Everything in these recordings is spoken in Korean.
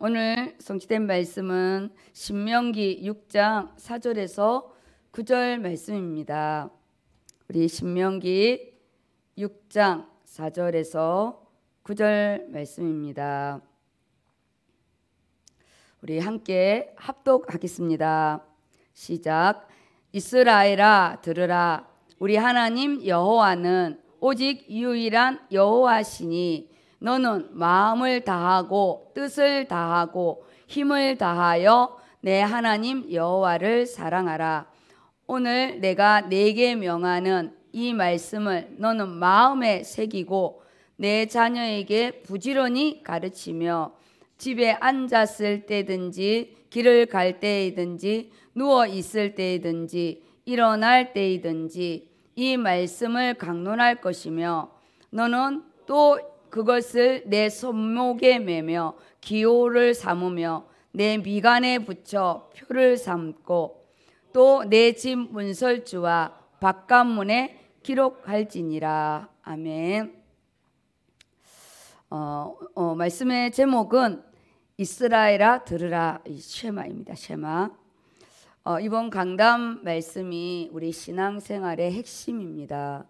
오늘 성취된 말씀은 신명기 6장 4절에서 9절 말씀입니다. 우리 신명기 6장 4절에서 9절 말씀입니다. 우리 함께 합독하겠습니다. 시작. 이스라엘아 들으라 우리 하나님 여호와는 오직 유일한 여호와시니 너는 마음을 다하고 뜻을 다하고 힘을 다하여 내 하나님 여호와를 사랑하라. 오늘 내가 내게 명하는 이 말씀을 너는 마음에 새기고 내 자녀에게 부지런히 가르치며 집에 앉았을 때든지 길을 갈 때이든지 누워 있을 때이든지 일어날 때이든지 이 말씀을 강론할 것이며 너는 또 그것을 내 손목에 매며 기호를 삼으며 내 미간에 붙여 표를 삼고 또 내 집 문설주와 바깥문에 기록할지니라 아멘. 어, 어, 말씀의 제목은 이스라엘아 들으라 쉐마입니다. 쉐마. 어, 이번 강담 말씀이 우리 신앙생활의 핵심입니다.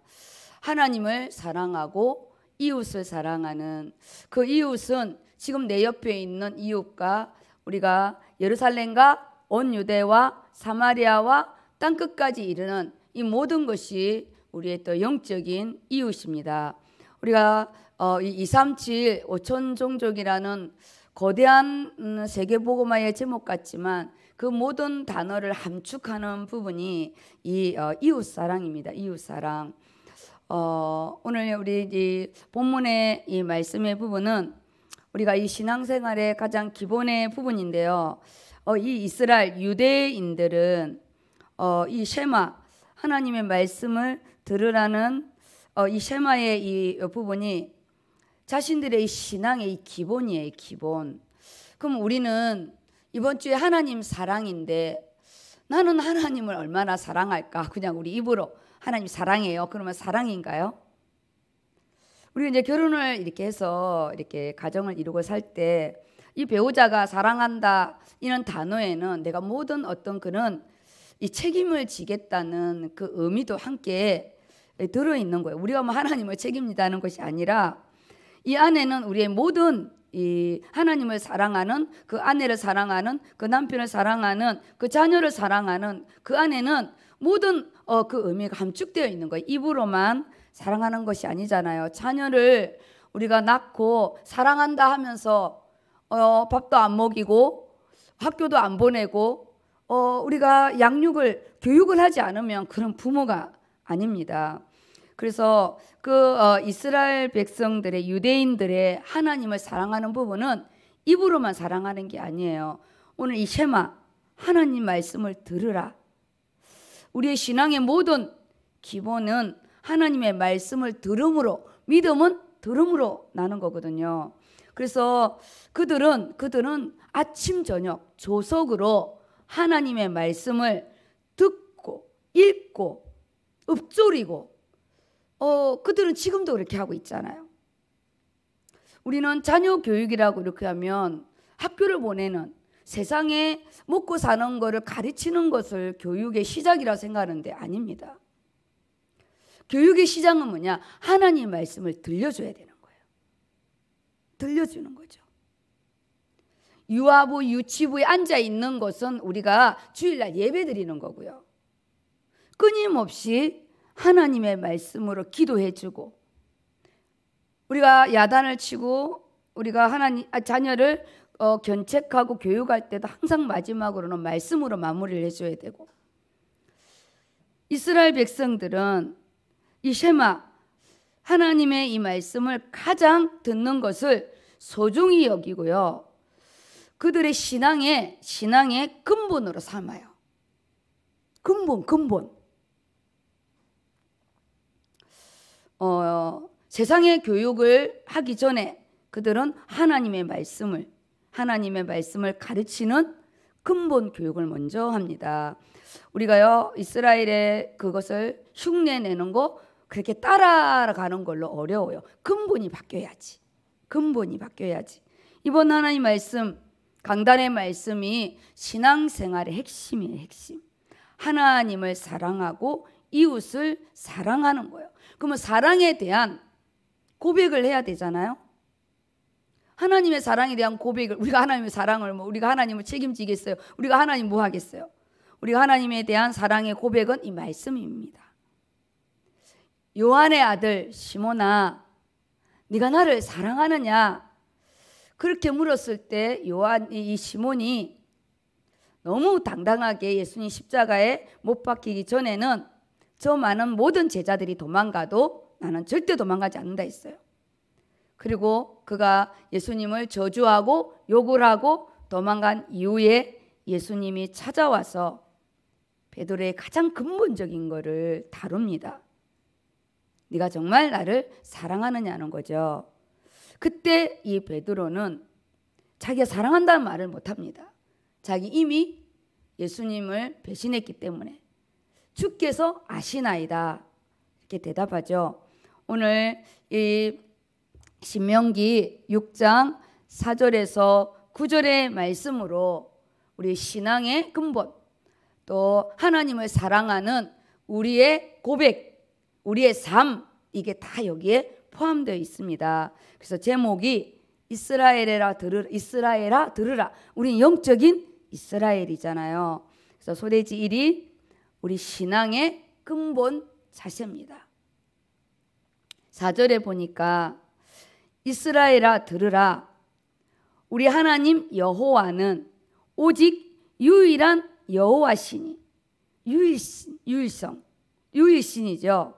하나님을 사랑하고 이웃을 사랑하는 그 이웃은 지금 내 옆에 있는 이웃과 우리가 예루살렘과 온 유대와 사마리아와 땅 끝까지 이르는 이 모든 것이 우리의 또 영적인 이웃입니다. 우리가 어, 이 237, 5천 종족이라는 거대한 세계보고마의 제목 같지만 그 모든 단어를 함축하는 부분이 이 어, 이웃사랑입니다. 이웃사랑. 어, 오늘 우리 이 본문의 이 말씀의 부분은 우리가 이 신앙생활의 가장 기본의 부분인데요. 어, 이 이스라엘 유대인들은 어, 이 쉐마 하나님의 말씀을 들으라는 어, 이 쉐마의 이 부분이 자신들의 이 신앙의 이 기본이에요, 기본. 그럼 우리는 이번 주에 하나님 사랑인데 나는 하나님을 얼마나 사랑할까? 그냥 우리 입으로 하나님 사랑이요 그러면 사랑인가요? 우리 이제 결혼을 이렇게 해서 이렇게 가정을 이루고 살 때 이 배우자가 사랑한다 이런 단어에는 내가 모든 어떤 그런 이 책임을 지겠다는 그 의미도 함께 들어 있는 거예요. 우리가 뭐 하나님을 책임지다는 것이 아니라 이 안에는 우리의 모든 이 하나님을 사랑하는 그 아내를 사랑하는 그 남편을 사랑하는 그 자녀를 사랑하는 그 안에는 모든 어, 그 의미가 함축되어 있는 거예요. 입으로만 사랑하는 것이 아니잖아요. 자녀를 우리가 낳고 사랑한다 하면서 어, 밥도 안 먹이고 학교도 안 보내고 어, 우리가 양육을 교육을 하지 않으면 그런 부모가 아닙니다. 그래서 그 어, 이스라엘 백성들의 유대인들의 하나님을 사랑하는 부분은 입으로만 사랑하는 게 아니에요. 오늘 이 쉐마 하나님 말씀을 들으라 우리의 신앙의 모든 기본은 하나님의 말씀을 들음으로 믿음은 들음으로 나는 거거든요. 그래서 그들은 그들은 아침 저녁 조석으로 하나님의 말씀을 듣고 읽고 읊조리고 어 그들은 지금도 그렇게 하고 있잖아요. 우리는 자녀 교육이라고 이렇게 하면 학교를 보내는 세상에 먹고 사는 것을 가르치는 것을 교육의 시작이라 생각하는데 아닙니다. 교육의 시작은 뭐냐? 하나님 말씀을 들려줘야 되는 거예요. 들려주는 거죠. 유아부, 유치부에 앉아 있는 것은 우리가 주일날 예배 드리는 거고요. 끊임없이 하나님의 말씀으로 기도해 주고 우리가 야단을 치고 우리가 하나님 아, 자녀를 어, 견책하고 교육할 때도 항상 마지막으로는 말씀으로 마무리를 해줘야 되고 이스라엘 백성들은 이 쉐마 하나님의 이 말씀을 가장 듣는 것을 소중히 여기고요. 그들의 신앙의 신앙의 근본으로 삼아요. 근본 근본. 어, 세상의 교육을 하기 전에 그들은 하나님의 말씀을 하나님의 말씀을 가르치는 근본 교육을 먼저 합니다. 우리가요 이스라엘의 그것을 흉내 내는 거 그렇게 따라가는 걸로 어려워요. 근본이 바뀌어야지. 근본이 바뀌어야지. 이번 하나님 말씀 강단의 말씀이 신앙생활의 핵심이에요. 핵심. 하나님을 사랑하고 이웃을 사랑하는 거예요. 그러면 사랑에 대한 고백을 해야 되잖아요. 하나님의 사랑에 대한 고백을 우리가 하나님의 사랑을 뭐 우리가 하나님을 책임지겠어요? 우리가 하나님 뭐 하겠어요? 우리가 하나님에 대한 사랑의 고백은 이 말씀입니다. 요한의 아들 시모나 네가 나를 사랑하느냐? 그렇게 물었을 때 요한 이 시몬이 너무 당당하게 예수님 십자가에 못 박히기 전에는 저 많은 모든 제자들이 도망가도 나는 절대 도망가지 않는다 했어요. 그리고 그가 예수님을 저주하고 욕을 하고 도망간 이후에 예수님이 찾아와서 베드로의 가장 근본적인 것을 다룹니다. 네가 정말 나를 사랑하느냐는 거죠. 그때 이 베드로는 자기가 사랑한다는 말을 못 합니다. 자기 이미 예수님을 배신했기 때문에 주께서 아시나이다. 이렇게 대답하죠. 오늘 이 신명기 6장 4절에서 9절의 말씀으로 우리 신앙의 근본 또 하나님을 사랑하는 우리의 고백, 우리의 삶 이게 다 여기에 포함되어 있습니다. 그래서 제목이 이스라엘에라 들으라 이스라엘아 들으라. 우리 영적인 이스라엘이잖아요. 그래서 소대지 1이 우리 신앙의 근본 자세입니다. 4절에 보니까 이스라엘아 들으라 우리 하나님 여호와는 오직 유일한 여호와시니 유일 유일성 유일신이죠.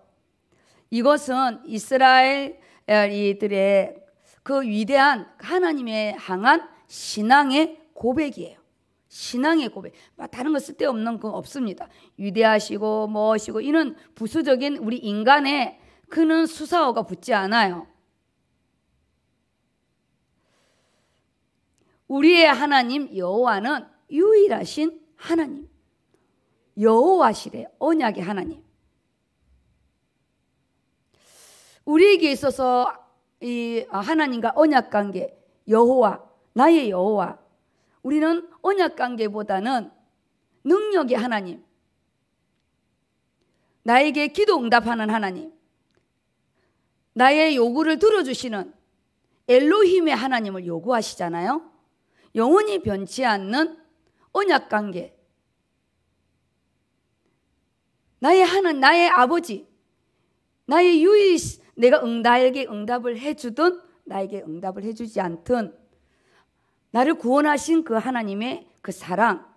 이것은 이스라엘 이들의 그 위대한 하나님의 항한 신앙의 고백이에요. 신앙의 고백. 뭐 다른 거 쓸데없는 건 없습니다. 위대하시고 무엇고 이는 부수적인 우리 인간의 그는 수사어가 붙지 않아요. 우리의 하나님 여호와는 유일하신 하나님. 여호와시래 언약의 하나님. 우리에게 있어서 이 하나님과 언약 관계 여호와 나의 여호와 우리는 언약 관계보다는 능력의 하나님 나에게 기도 응답하는 하나님 나의 요구를 들어주시는 엘로힘의 하나님을 요구하시잖아요. 영원히 변치 않는 언약 관계. 나의 하나 나의 아버지, 나의 유일, 내가 응, 답에게 응답을 해주든 나에게 응답을 해주지 않든 나를 구원하신 그 하나님의 그 사랑,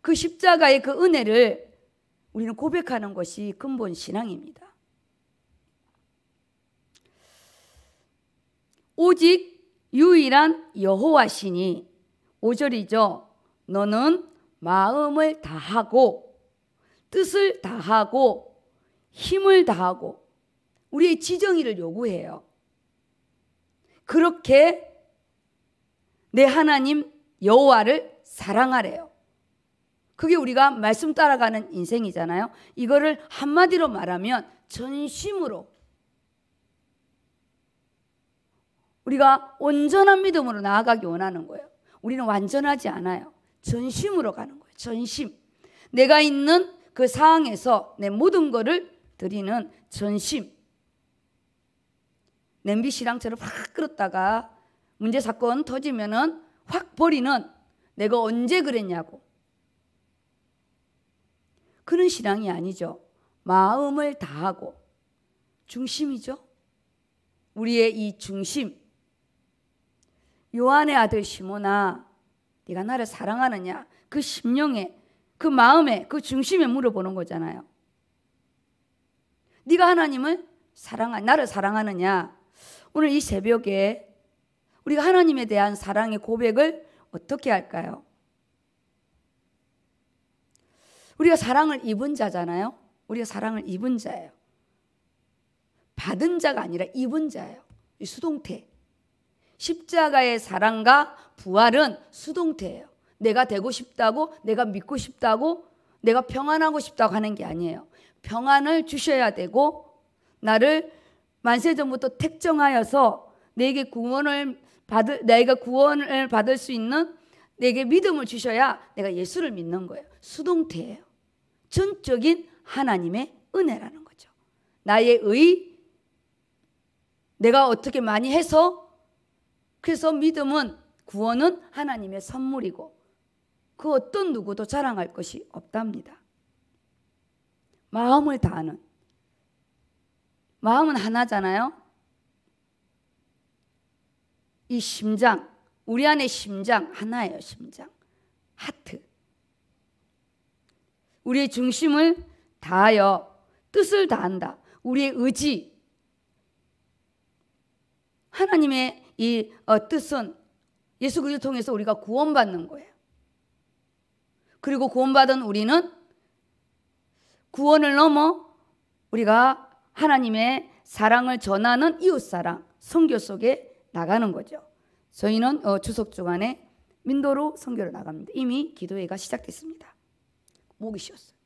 그 십자가의 그 은혜를 우리는 고백하는 것이 근본 신앙입니다. 오직 유일한 여호와 시니 5절이죠. 너는 마음을 다하고 뜻을 다하고 힘을 다하고 우리의 지정이를 요구해요. 그렇게 내 하나님 여호와를 사랑하래요. 그게 우리가 말씀 따라가는 인생이잖아요. 이거를 한마디로 말하면 전심으로 우리가 온전한 믿음으로 나아가기 원하는 거예요. 우리는 완전하지 않아요. 전심으로 가는 거예요. 전심. 내가 있는 그 상황에서 내 모든 것을 드리는 전심. 냄비 시랑처럼 확 끓었다가 문제 사건 터지면은 확 버리는 내가 언제 그랬냐고. 그런 신앙이 아니죠. 마음을 다하고 중심이죠. 우리의 이 중심, 요한의 아들 시모나 네가 나를 사랑하느냐 그 심령에 그 마음에 그 중심에 물어보는 거잖아요. 네가 하나님을 사랑하 나를 사랑하느냐 오늘 이 새벽에 우리가 하나님에 대한 사랑의 고백을 어떻게 할까요? 우리가 사랑을 입은 자잖아요. 우리가 사랑을 입은 자예요. 받은 자가 아니라 입은 자예요. 이 수동태. 십자가의 사랑과 부활은 수동태예요. 내가 되고 싶다고, 내가 믿고 싶다고, 내가 평안하고 싶다고 하는 게 아니에요. 평안을 주셔야 되고, 나를 만세전부터 택정하여서 내게 구원을 받을, 내가 구원을 받을 수 있는 내게 믿음을 주셔야 내가 예수를 믿는 거예요. 수동태예요. 전적인 하나님의 은혜라는 거죠. 나의 의, 내가 어떻게 많이 해서 그래서 믿음은 구원은 하나님의 선물이고 그 어떤 누구도 자랑할 것이 없답니다. 마음을 다하는 마음은 하나잖아요. 이 심장 우리 안에 심장 하나예요. 심장 하트 우리의 중심을 다하여 뜻을 다한다. 우리의 의지 하나님의 이 어, 뜻은 예수 그리스도 통해서 우리가 구원받는 거예요. 그리고 구원받은 우리는 구원을 넘어 우리가 하나님의 사랑을 전하는 이웃 사랑, 선교 속에 나가는 거죠. 저희는 어, 추석 주간에 민도로 선교를 나갑니다. 이미 기도회가 시작됐습니다. 목이 쉬었어요.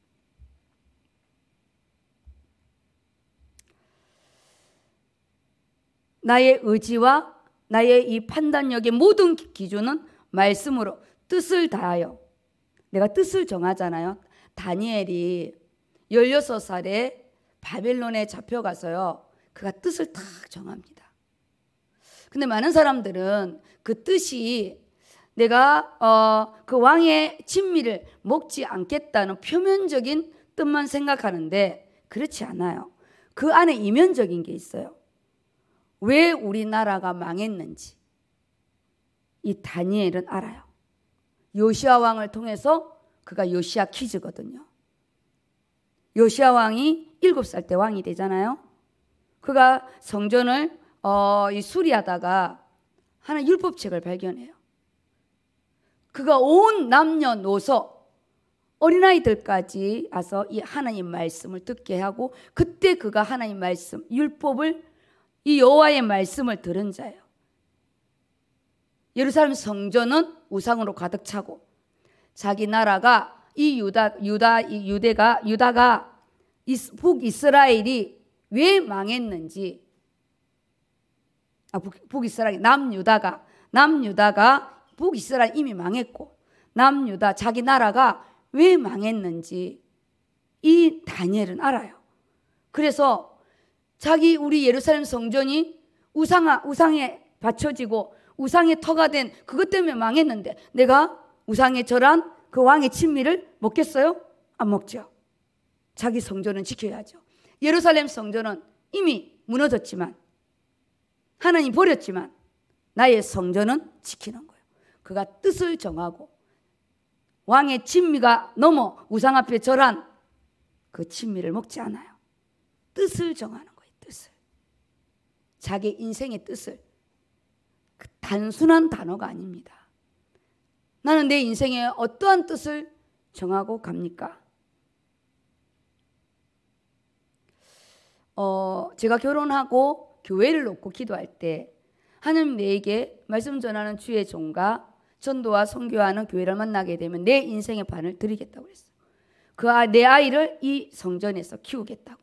나의 의지와 나의 이 판단력의 모든 기준은 말씀으로 뜻을 다하여 내가 뜻을 정하잖아요. 다니엘이 16살에 바벨론에 잡혀가서요. 그가 뜻을 탁 정합니다. 근데 많은 사람들은 그 뜻이 내가 어, 그 왕의 친미를 먹지 않겠다는 표면적인 뜻만 생각하는데 그렇지 않아요. 그 안에 이면적인 게 있어요. 왜 우리나라가 망했는지 이 다니엘은 알아요. 요시아 왕을 통해서 그가 요시아 키즈거든요. 요시아 왕이 7살 때 왕이 되잖아요. 그가 성전을 어, 이 수리하다가 하나 율법책을 발견해요. 그가 온 남녀노소 어린아이들까지 와서 이 하나님 말씀을 듣게 하고 그때 그가 하나님 말씀 율법을 이 여호와의 말씀을 들은 자요. 예루살렘 성전은 우상으로 가득 차고 자기 나라가 이 유다 유다 이 유대가 유다가 이스, 북이스라엘이 왜 망했는지 아 북, 이스라엘 남유다가 남유다가 북이스라엘 이미 망했고 남유다 자기 나라가 왜 망했는지 이 다니엘은 알아요. 그래서 자기 우리 예루살렘 성전이 우상아, 우상에 받쳐지고 우상의 터가 된 그것 때문에 망했는데 내가 우상에 절한 그 왕의 친미를 먹겠어요? 안 먹죠. 자기 성전은 지켜야죠. 예루살렘 성전은 이미 무너졌지만 하나님 버렸지만 나의 성전은 지키는 거예요. 그가 뜻을 정하고 왕의 친미가 넘어 우상 앞에 절한 그 친미를 먹지 않아요. 뜻을 정하는 자기 인생의 뜻을 그 단순한 단어가 아닙니다. 나는 내 인생에 어떠한 뜻을 정하고 갑니까? 어, 제가 결혼하고 교회를 놓고 기도할 때 하나님 내게 말씀 전하는 주의 종과 전도와 선교하는 교회를 만나게 되면 내 인생의 반을 드리겠다고 그어그내 아, 아이를 이 성전에서 키우겠다고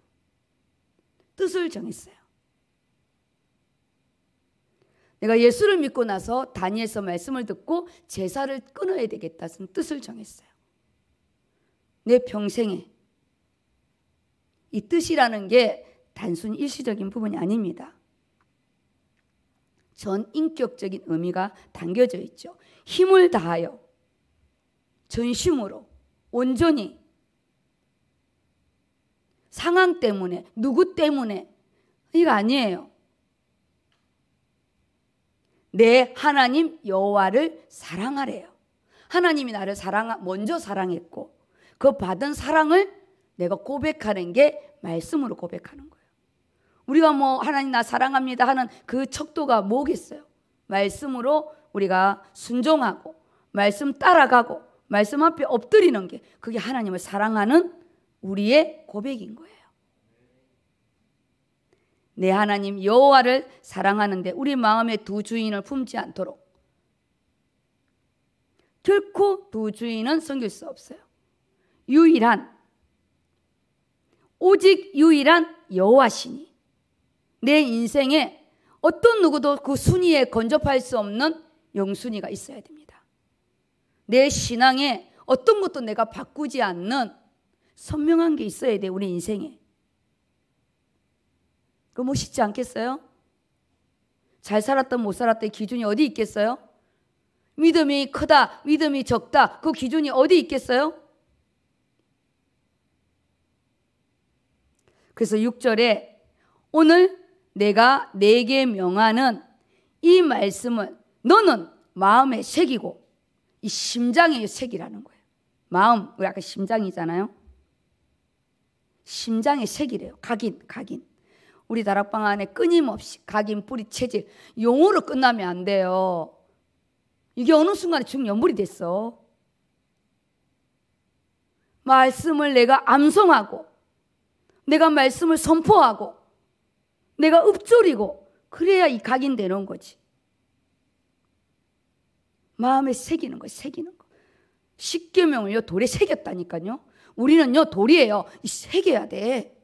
뜻을 정했어요. 내가 예수를 믿고 나서 다니엘서 말씀을 듣고 제사를 끊어야 되겠다는 뜻을 정했어요. 내 평생에 이 뜻이라는 게 단순 일시적인 부분이 아닙니다. 전 인격적인 의미가 담겨져 있죠. 힘을 다하여 전심으로 온전히 상황 때문에 누구 때문에 이거 아니에요. 내 하나님 여호와를 사랑하래요. 하나님이 나를 사랑 먼저 사랑했고 그 받은 사랑을 내가 고백하는 게 말씀으로 고백하는 거예요. 우리가 뭐 하나님 나 사랑합니다 하는 그 척도가 뭐겠어요? 말씀으로 우리가 순종하고 말씀 따라가고 말씀 앞에 엎드리는 게 그게 하나님을 사랑하는 우리의 고백인 거예요. 내 하나님 여호와를 사랑하는데 우리 마음에 두 주인을 품지 않도록 결코 두 주인은 섬길 수 없어요. 유일한 오직 유일한 여호와시니 내 인생에 어떤 누구도 그 순위에 건접할 수 없는 영순위가 있어야 됩니다. 내 신앙에 어떤 것도 내가 바꾸지 않는 선명한 게 있어야 돼 우리 인생에. 그 멋있지 뭐 않겠어요? 잘 살았던 못 살았던 기준이 어디 있겠어요? 믿음이 크다, 믿음이 적다, 그 기준이 어디 있겠어요? 그래서 6절에 오늘 내가 내게 명하는 이말씀은 너는 마음의색이고이심장의색이라는 거예요. 마음, 우리 아까 심장이잖아요. 심장의색이래요 각인, 각인. 우리 다락방 안에 끊임없이 각인 뿌리 체질 용어로 끝나면 안 돼요. 이게 어느 순간에 중연물이 됐어. 말씀을 내가 암송하고 내가 말씀을 선포하고 내가 읊조리고 그래야 이 각인되는 거지. 마음에 새기는 거, 새기는 거. 십계명을요 돌에 새겼다니까요. 우리는요 돌이에요. 새겨야 돼.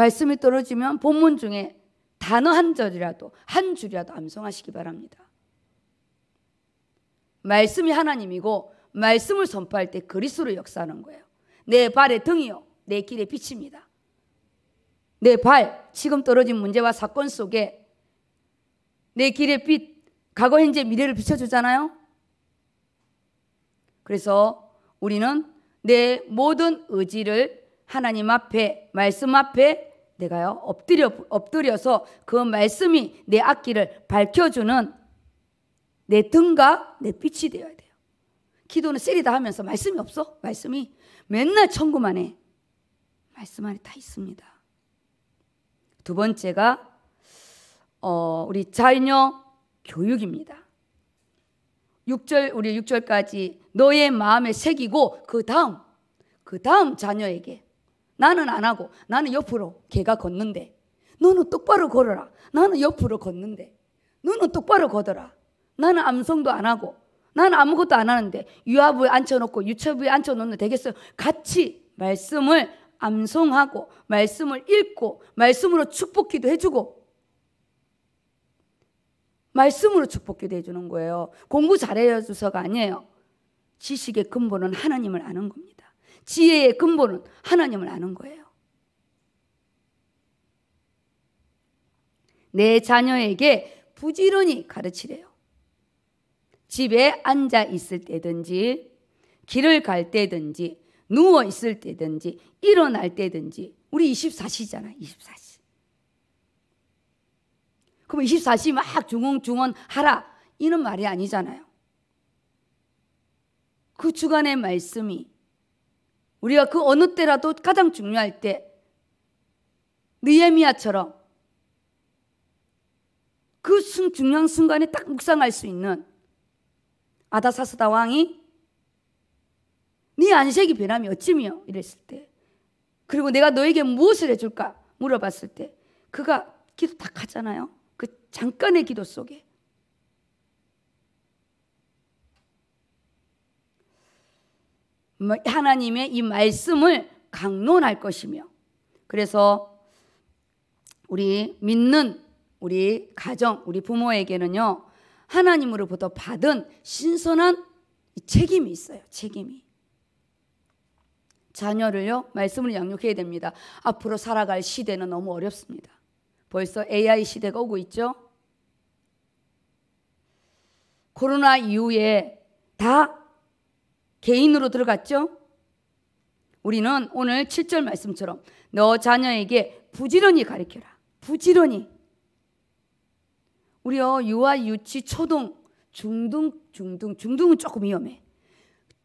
말씀이 떨어지면 본문 중에 단어 한 절이라도 한 줄이라도 암송하시기 바랍니다. 말씀이 하나님이고 말씀을 선포할 때 그리스도로 역사하는 거예요. 내 발의 등이요 내 길의 빛입니다. 내 발, 지금 떨어진 문제와 사건 속에 내 길의 빛, 과거, 현재, 미래를 비춰주잖아요. 그래서 우리는 내 모든 의지를 하나님 앞에, 말씀 앞에 내가요 엎드려 엎드려서 그 말씀이 내 악기를 밝혀주는 내 등과 내 빛이 되어야 돼요. 기도는 쓰리다 하면서 말씀이 없어? 말씀이 맨날 천구만 해. 말씀 안에 다 있습니다. 두 번째가 어, 우리 자녀 교육입니다. 6절 우리 6절까지 너의 마음에 새기고 그 다음 그 다음 자녀에게 나는 안 하고 나는 옆으로 개가 걷는데 너는 똑바로 걸어라. 나는 옆으로 걷는데 너는 똑바로 걷어라. 나는 암송도 안 하고 나는 아무것도 안 하는데 유아부에 앉혀놓고 유체부에 앉혀놓는 되겠어요. 같이 말씀을 암송하고 말씀을 읽고 말씀으로 축복기도 해주고 말씀으로 축복기도 해주는 거예요. 공부 잘해줘서가 아니에요. 지식의 근본은 하나님을 아는 겁니다. 지혜의 근본은 하나님을 아는 거예요. 내 자녀에게 부지런히 가르치래요. 집에 앉아 있을 때든지, 길을 갈 때든지, 누워 있을 때든지, 일어날 때든지, 우리 24시잖아, 24시. 그럼 24시 막 중언중언 하라. 이는 말이 아니잖아요. 그 주간의 말씀이 우리가 그 어느 때라도 가장 중요할 때느에미아처럼그 순, 중요한 순간에 딱 묵상할 수 있는 아다사스다 왕이 네 안색이 변함이 어찌며 이랬을 때 그리고 내가 너에게 무엇을 해줄까 물어봤을 때 그가 기도 딱 하잖아요. 그 잠깐의 기도 속에 뭐 하나님의 이 말씀을 강론할 것이며 그래서 우리 믿는 우리 가정, 우리 부모에게는요 하나님으로부터 받은 신선한 책임이 있어요. 책임이. 자녀를요 말씀을 양육해야 됩니다. 앞으로 살아갈 시대는 너무 어렵습니다. 벌써 AI 시대가 오고 있죠. 코로나 이후에 다 개인으로 들어갔죠? 우리는 오늘 7절 말씀처럼 너 자녀에게 부지런히 가르켜라. 부지런히. 우리요, 유아, 유치, 초등, 중등, 중등, 중등은 조금 위험해.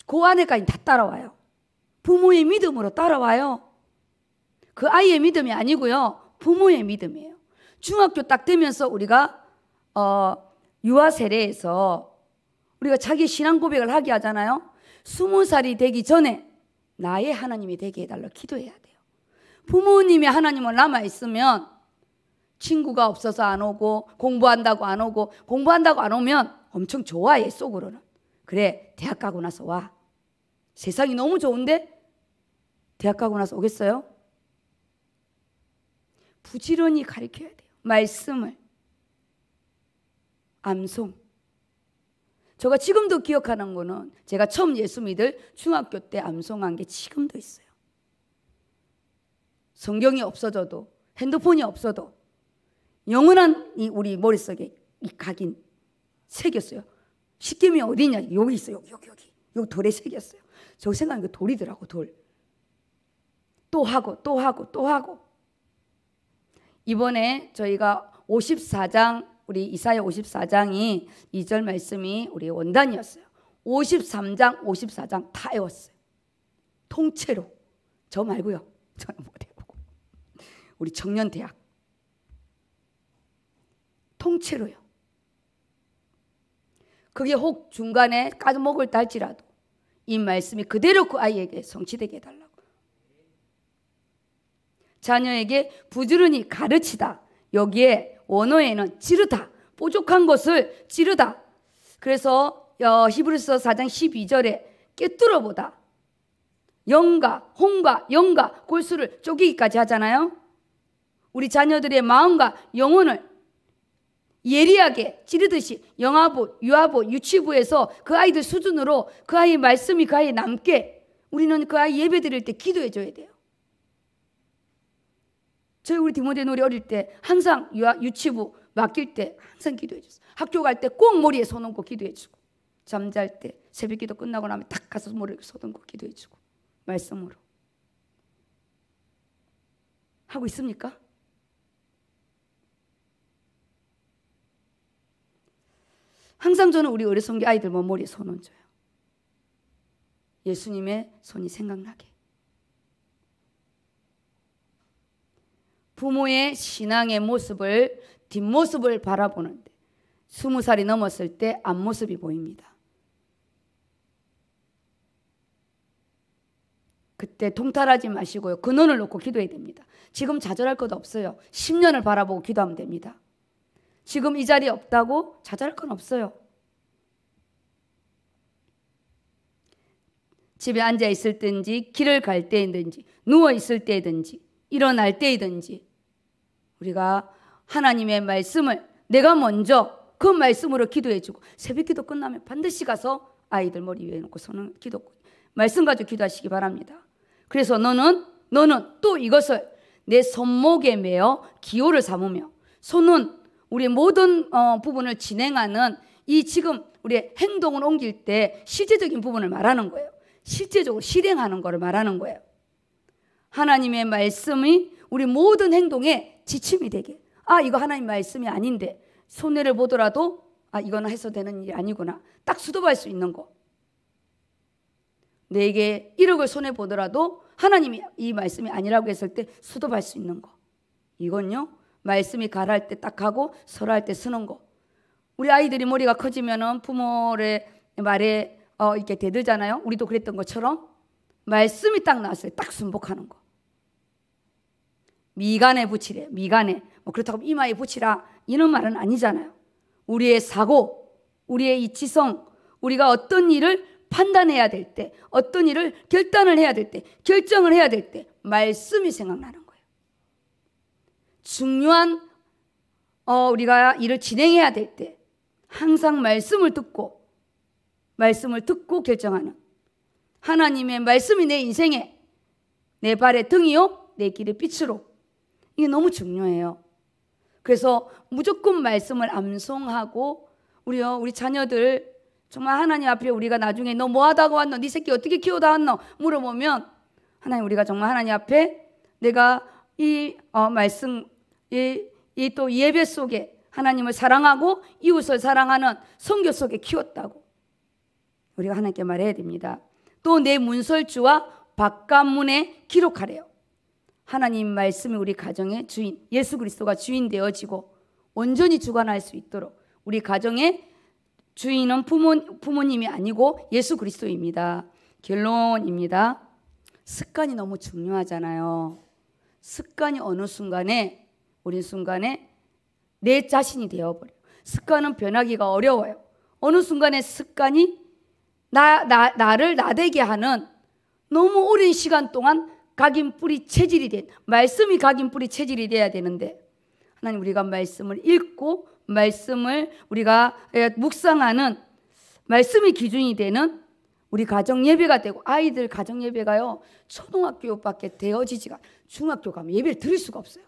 고안에까지 그 다 따라와요. 부모의 믿음으로 따라와요. 그 아이의 믿음이 아니고요. 부모의 믿음이에요. 중학교 딱 되면서 우리가 어, 유아 세례에서 우리가 자기 신앙 고백을 하게 하잖아요. 스무 살이 되기 전에 나의 하나님이 되게 해달라 기도해야 돼요. 부모님이 하나님을 남아있으면 친구가 없어서 안 오고 공부한다고 안 오고 공부한다고 안 오면 엄청 좋아해 속으로는. 그래 대학 가고 나서 와. 세상이 너무 좋은데 대학 가고 나서 오겠어요? 부지런히 가르쳐야 돼요. 말씀을. 암송. 제가 지금도 기억하는 거는 제가 처음 예수 믿을 중학교 때 암송한 게 지금도 있어요. 성경이 없어져도 핸드폰이 없어도 영원한 이 우리 머릿속에 이 각인 새겼어요. 식김이 어디냐? 여기 있어요. 여기 여기 여기. 돌에 새겼어요. 저 생각한 게 돌이더라고 돌. 또 하고 또 하고 또 하고. 이번에 저희가 54장 우리 이사야 54장이 2절 말씀이 우리 원단이었어요. 53장, 54장 다 외웠어요. 통째로. 저 말고요. 저는 못 외우고. 우리 청년대학. 통째로요. 그게 혹 중간에 까먹을 달지라도이 말씀이 그대로 그 아이에게 성취되게 해달라고. 자녀에게 부지런히 가르치다. 여기에 원어에는 지르다 뽀족한 것을 지르다 그래서 어, 히브리서 4장 12절에 깨뚫어 보다. 영과 혼과 영과 골수를 쪼개기까지 하잖아요. 우리 자녀들의 마음과 영혼을 예리하게 지르듯이 영아부, 유아부, 유치부에서 그 아이들 수준으로 그 아이의 말씀이 그 아이에 남게 우리는 그 아이 예배 드릴 때 기도해 줘야 돼요. 저희 우리 디모데는 우리 어릴 때 항상 유치부 맡길 때 항상 기도해 줬어요. 학교 갈 때 꼭 머리에 손 얹고 기도해 주고 잠잘 때 새벽 기도 끝나고 나면 딱 가서 머리에 손 얹고 기도해 주고 말씀으로 하고 있습니까? 항상 저는 우리 어리석은 아이들 뭐 머리에 손 얹어요. 예수님의 손이 생각나게. 부모의 신앙의 모습을 뒷모습을 바라보는데 스무 살이 넘었을 때 앞모습이 보입니다. 그때 통탈하지 마시고요. 근원을 놓고 기도해야 됩니다. 지금 좌절할 것도 없어요. 10년을 바라보고 기도하면 됩니다. 지금 이 자리에 없다고 좌절할 건 없어요. 집에 앉아 있을 때든지 길을 갈 때든지 누워 있을 때든지 일어날 때든지 우리가 하나님의 말씀을 내가 먼저 그 말씀으로 기도해주고 새벽기도 끝나면 반드시 가서 아이들 머리 위에 놓고 서는 기도 말씀 가지고 기도하시기 바랍니다. 그래서 너는 너는 또 이것을 내 손목에 매어 기호를 삼으며 손은 우리 모든 어, 부분을 진행하는 이 지금 우리 의 행동을 옮길 때 실제적인 부분을 말하는 거예요. 실제적으로 실행하는 것을 말하는 거예요. 하나님의 말씀이 우리 모든 행동에 지침이 되게. 아, 이거 하나님 말씀이 아닌데 손해를 보더라도 아, 이거는 해서 되는 일이 아니구나. 딱 수도할 수 있는 거. 내게 1억을 손해 보더라도 하나님이 이 말씀이 아니라고 했을 때 수도할 수 있는 거. 이건요. 말씀이 가랄 때딱 하고 설할 때 쓰는 거. 우리 아이들이 머리가 커지면은 부모의 말에 어, 이렇게 대들잖아요. 우리도 그랬던 것처럼 말씀이 딱 나왔어요. 딱 순복하는 거. 미간에 붙이래. 미간에. 뭐 그렇다고 이마에 붙이라. 이런 말은 아니잖아요. 우리의 사고, 우리의 이치성, 우리가 어떤 일을 판단해야 될 때, 어떤 일을 결단을 해야 될 때, 결정을 해야 될 때, 말씀이 생각나는 거예요. 중요한, 어, 우리가 일을 진행해야 될 때, 항상 말씀을 듣고, 말씀을 듣고 결정하는. 하나님의 말씀이 내 인생에, 내 발의 등이요, 내 길의 빛으로 이게 너무 중요해요. 그래서 무조건 말씀을 암송하고 우리요 우리 자녀들 정말 하나님 앞에 우리가 나중에 너 뭐하다고 왔노? 네 새끼 어떻게 키우다 왔노? 물어보면 하나님 우리가 정말 하나님 앞에 내가 이 어, 말씀 이또 이 예배 속에 하나님을 사랑하고 이웃을 사랑하는 성교 속에 키웠다고 우리가 하나님께 말해야 됩니다. 또 내 문설주와 바깥문에 기록하래요. 하나님 말씀이 우리 가정의 주인, 예수 그리스도가 주인 되어지고 온전히 주관할 수 있도록 우리 가정의 주인은 부모, 부모님이 아니고 예수 그리스도입니다. 결론입니다. 습관이 너무 중요하잖아요. 습관이 어느 순간에 우린 순간에 내 자신이 되어버려. 습관은 변하기가 어려워요. 어느 순간에 습관이 나, 나, 나를 나대게 하는 너무 오랜 시간 동안 각인 뿌리 체질이 된 말씀이 각인 뿌리 체질이 돼야 되는데 하나님 우리가 말씀을 읽고 말씀을 우리가 예, 묵상하는 말씀이 기준이 되는 우리 가정 예배가 되고 아이들 가정 예배가요 초등학교밖에 되어지지가 중학교 가면 예배를 드릴 수가 없어요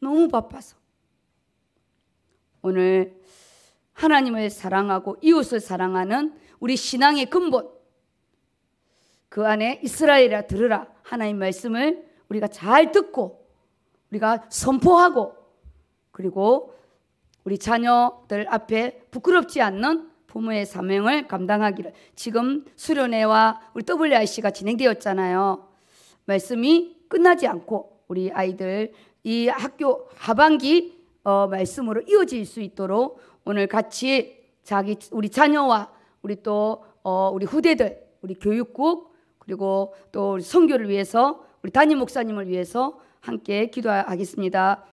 너무 바빠서 오늘 하나님을 사랑하고 이웃을 사랑하는 우리 신앙의 근본 그 안에 이스라엘아 들으라 하나님 말씀을 우리가 잘 듣고 우리가 선포하고 그리고 우리 자녀들 앞에 부끄럽지 않는 부모의 사명을 감당하기를 지금 수련회와 우리 WRC가 진행되었잖아요. 말씀이 끝나지 않고 우리 아이들 이 학교 하반기 어, 말씀으로 이어질 수 있도록 오늘 같이 자기 우리 자녀와 우리 또 어, 우리 후대들 우리 교육국 그리고 또성교를 위해서 우리 담임 목사님을 위해서 함께 기도하겠습니다.